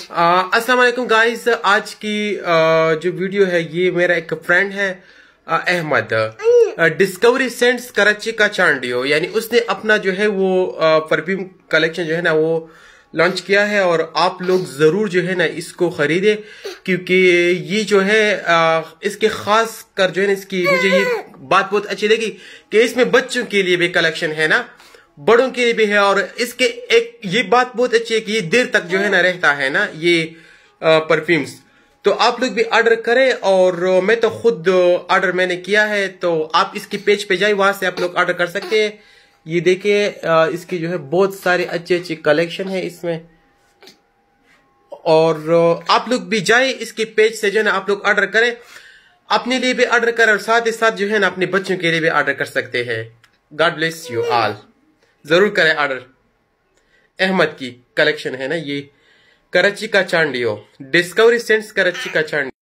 अस्सलाम वालेकुम गाइस आज की आ, जो वीडियो है ये मेरा एक फ्रेंड है अहमद डिस्कवरी सेंट्स कराची का चांडियो यानी उसने अपना जो है वो परफ्यूम कलेक्शन जो है ना वो लॉन्च किया है और आप लोग ज़रूर जो है ना इसको ख़रीदे क्योंकि ये जो है आ, इसके ख़ास कर जो है ना इसकी मुझे ये बात बहुत अच्छी लगी कि इसमें बच्चों के लिए भी कलेक्शन है ना बड़ों के लिए भी है और इसके एक ये बात बहुत अच्छी है कि ये देर तक जो है ना रहता है ना ये परफ्यूम्स तो आप लोग भी ऑर्डर करें और मैं तो खुद ऑर्डर मैंने किया है तो आप इसके पेज पे जाए वहां से आप लोग ऑर्डर कर सकते हैं ये देखिए इसके जो है बहुत सारे अच्छे अच्छे कलेक्शन है इसमें और आप लोग भी जाए इसके पेज से जो है ना आप लोग ऑर्डर करें अपने लिए भी ऑर्डर करें और साथ ही साथ जो है ना अपने बच्चों के लिए भी ऑर्डर कर सकते हैं गॉड ब्लेस यू ऑल ज़रूर करें आर्डर अहमद की कलेक्शन है ना ये कराची का चांडियो डिस्कवरी सेंट्स कराची का चांडियो